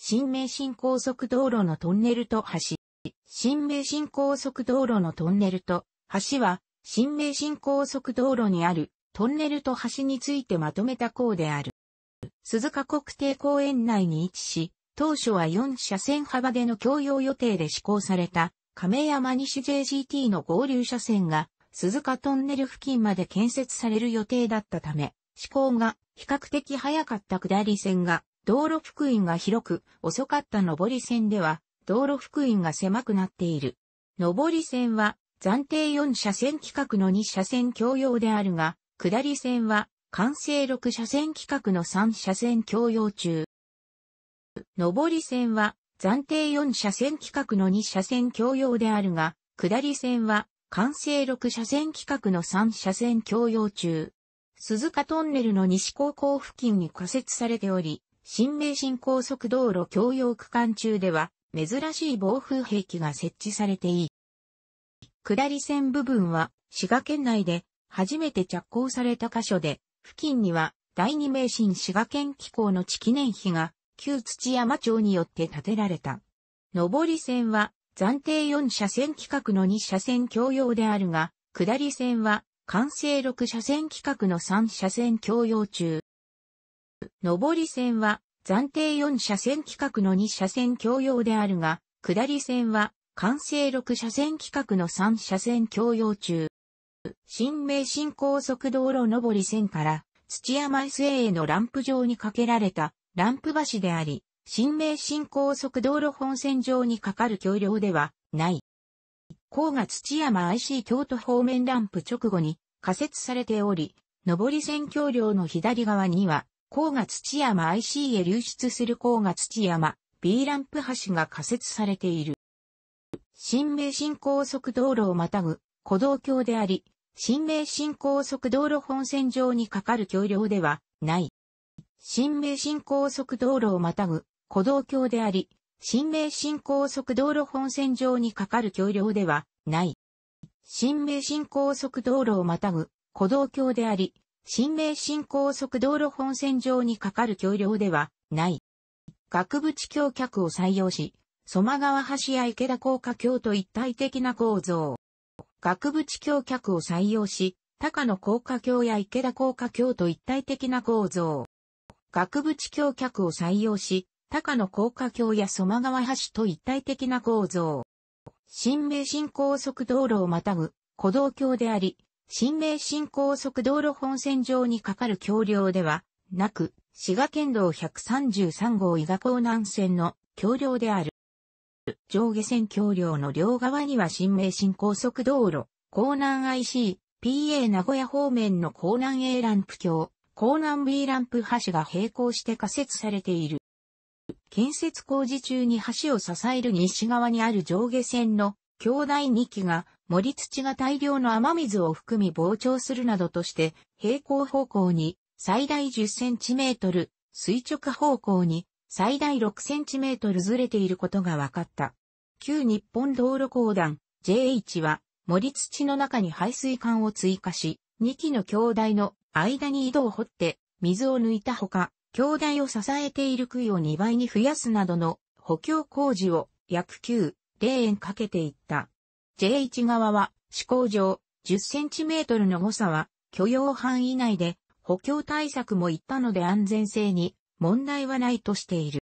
新名神高速道路のトンネルと橋。新名神高速道路のトンネルと橋は、新名神高速道路にあるトンネルと橋についてまとめた項である。鈴鹿国定公園内に位置し、当初は4車線幅での共用予定で施行された亀山西 JGT の合流車線が鈴鹿トンネル付近まで建設される予定だったため、施行が比較的早かった下り線が道路福音が広く、遅かった上り線では、道路福音が狭くなっている。上り線は、暫定4車線規格の2車線共用であるが、下り線は、完成6車線規格の3車線共用中。上り線は、暫定4車線規格の2車線共用であるが、下り線は、完成6車線規格の3車線共用中。鈴鹿トンネルの西高校付近に仮設されており、新名神高速道路共用区間中では、珍しい防風壁が設置されていい。下り線部分は、滋賀県内で、初めて着工された箇所で、付近には、第二名神滋賀県機構の地記念碑が、旧土山町によって建てられた。上り線は、暫定4車線規格の2車線共用であるが、下り線は、完成6車線規格の3車線共用中。上り線は暫定4車線規格の2車線共用であるが、下り線は完成6車線規格の3車線共用中。新名神高速道路上り線から土山 SA へのランプ上に架けられたランプ橋であり、新名神高速道路本線上に架かる橋梁ではない。行が土山 IC 京都方面ランプ直後に仮設されており、上り線橋梁の左側には甲賀土山 IC へ流出する甲賀土山 B ランプ橋が仮設されている。新名神高速道路をまたぐ古道橋であり、新名神高速道路本線上にかかる橋梁ではない。新名神高速道路をまたぐ古道橋であり、新名神高速道路本線上にかかる橋梁ではない。新名神高速道路をまたぐ古道橋であり、新名神高速道路本線上にかかる橋梁ではない。額縁橋脚を採用し、蘇我川橋や池田高架橋と一体的な構造。額縁橋脚を採用し、高野高架橋や池田高架橋と一体的な構造。額縁橋脚を採用し、高野高架橋や蘇我川橋と一体的な構造。新名神高速道路をまたぐ、古道橋であり、新名神高速道路本線上に架かる橋梁では、なく、滋賀県道133号伊賀港南線の橋梁である。上下線橋梁の両側には新名神高速道路、港南 IC、PA 名古屋方面の港南 A ランプ橋、港南 B ランプ橋が並行して仮設されている。建設工事中に橋を支える西側にある上下線の橋台2基が森土が大量の雨水を含み膨張するなどとして、平行方向に最大10センチメートル、垂直方向に最大6センチメートルずれていることが分かった。旧日本道路公団 JH は森土の中に排水管を追加し、2基の兄弟の間に井戸を掘って水を抜いたほか、兄弟を支えている杭を2倍に増やすなどの補強工事を約9、0円かけていった。J1 側は、試行上、10センチメートルの誤差は、許容範囲内で、補強対策も言ったので安全性に問題はないとしている。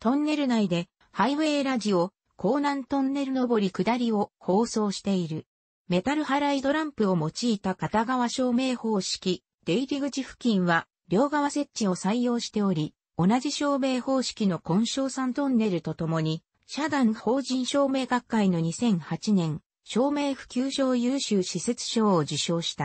トンネル内で、ハイウェイラジオ、港南トンネル上り下りを放送している。メタルハライドランプを用いた片側照明方式、出入り口付近は両側設置を採用しており、同じ照明方式の根性山トンネルとともに、社団法人証明学会の2008年、証明普及賞優秀施設賞を受賞した。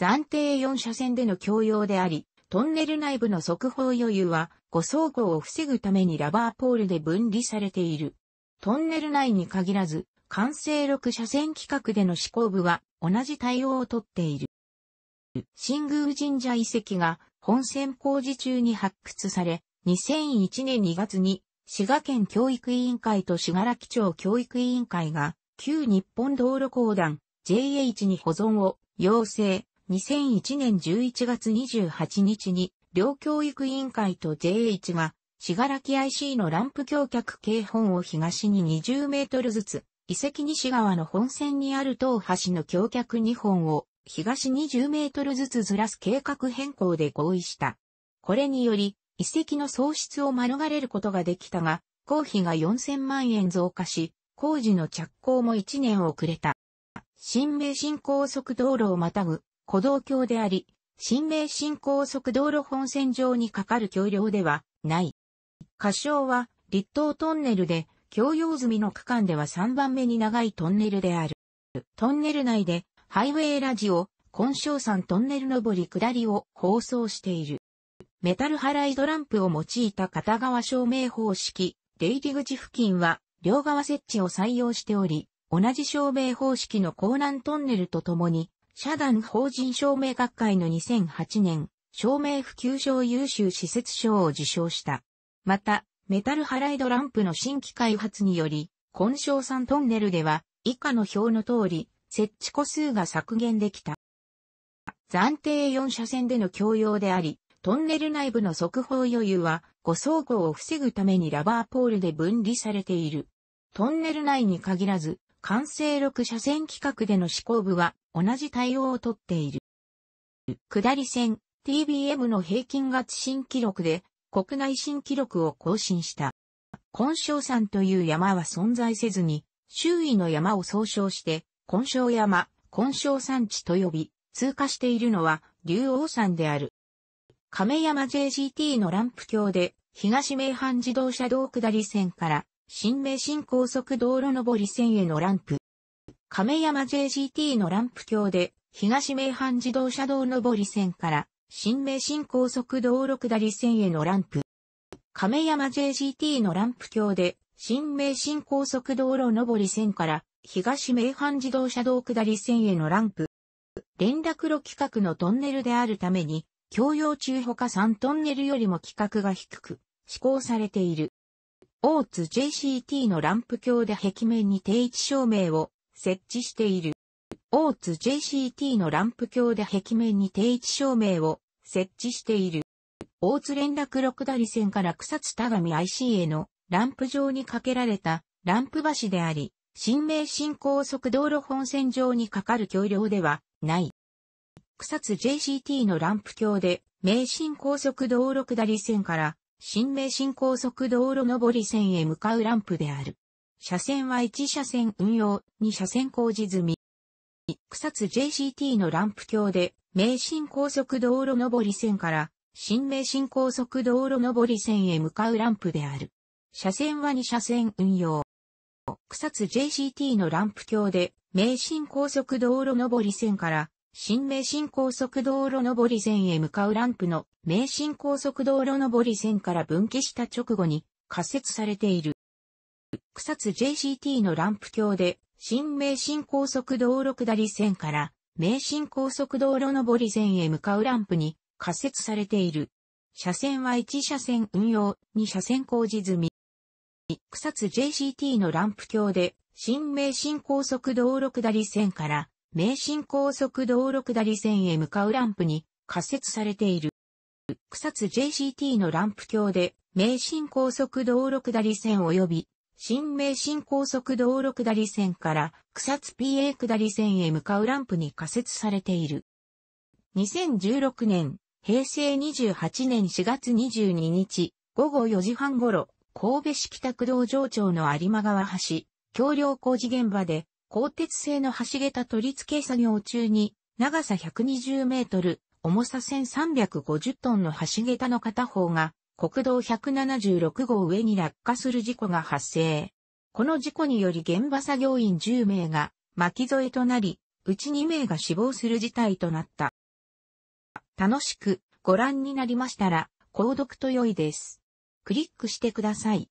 暫定4車線での共用であり、トンネル内部の速報余裕は、誤走行を防ぐためにラバーポールで分離されている。トンネル内に限らず、完成6車線規格での施行部は同じ対応をとっている。新宮神社遺跡が本線工事中に発掘され、2001年2月に滋賀県教育委員会と滋賀木町教育委員会が、旧日本道路公団 JH に保存を要請。2001年11月28日に、両教育委員会と JH が、しがらき IC のランプ橋脚警本を東に20メートルずつ、遺跡西側の本線にある東橋の橋脚2本を、東20メートルずつずらす計画変更で合意した。これにより、遺跡の喪失を免れることができたが、公費が4000万円増加し、工事の着工も1年遅れた。新名神高速道路をまたぐ古道橋であり、新名神高速道路本線上にかかる橋梁ではない。仮称は立東トンネルで、共用済みの区間では3番目に長いトンネルである。トンネル内で、ハイウェイラジオ、根章山トンネル上り下りを放送している。メタル払いドランプを用いた片側照明方式、出入り口付近は両側設置を採用しており、同じ照明方式の高難トンネルとともに、社団法人照明学会の2008年、照明普及賞優秀施設賞を受賞した。また、メタルハライドランプの新規開発により、混焼散トンネルでは、以下の表の通り、設置個数が削減できた。暫定4車線での共用であり、トンネル内部の速報余裕は、誤走行を防ぐためにラバーポールで分離されている。トンネル内に限らず、完成6車線規格での試行部は同じ対応をとっている。下り線 TBM の平均月新記録で国内新記録を更新した。根性山という山は存在せずに、周囲の山を総称して、根性山、根性山地と呼び、通過しているのは竜王山である。亀山 JGT のランプ橋で、東名阪自動車道下り線から、新名神高速道路上り線へのランプ。亀山 JGT のランプ橋で、東名阪自動車道上り線から、新名神高速道路下り線へのランプ。亀山 JGT のランプ橋で、新名神高速道路上り線から、東名阪自動車道下り線へのランプ。連絡路規格のトンネルであるために、共用中他3トンネルよりも規格が低く、施行されている。大津 JCT のランプ橋で壁面に定位置照明を設置している。大津 JCT のランプ橋で壁面に定位置照明を設置している。大津連絡六谷線から草津田上 IC へのランプ上に架けられたランプ橋であり、新名新高速道路本線上に架かる橋梁ではない。草津 JCT のランプ橋で、名神高速道路下り線から、新名神高速道路上り線へ向かうランプである。車線は1車線運用、2車線工事済み。草津 JCT のランプ橋で、名神高速道路上り線から、新名神高速道路上り線へ向かうランプである。車線は2車線運用。草津 JCT のランプ橋で、名神高速道路上り線から、新名神高速道路上り線へ向かうランプの名神高速道路上り線から分岐した直後に仮設されている。草津 JCT のランプ橋で新名神高速道路下り線から名神高速道路上り線へ向かうランプに仮設されている。車線は1車線運用、2車線工事済み。草津 JCT のランプ橋で新名神高速道路下り線から名神高速道路下り線へ向かうランプに仮設されている。草津 JCT のランプ橋で、名神高速道路下り線及び、新名神高速道路下り線から草津 PA 下り線へ向かうランプに仮設されている。2016年、平成28年4月22日、午後4時半頃、神戸市北区道場町の有馬川橋、橋梁工事現場で、鋼鉄製の橋桁取り付け作業中に、長さ120メートル、重さ1350トンの橋桁の片方が、国道176号上に落下する事故が発生。この事故により現場作業員10名が巻き添えとなり、うち2名が死亡する事態となった。楽しくご覧になりましたら、購読と良いです。クリックしてください。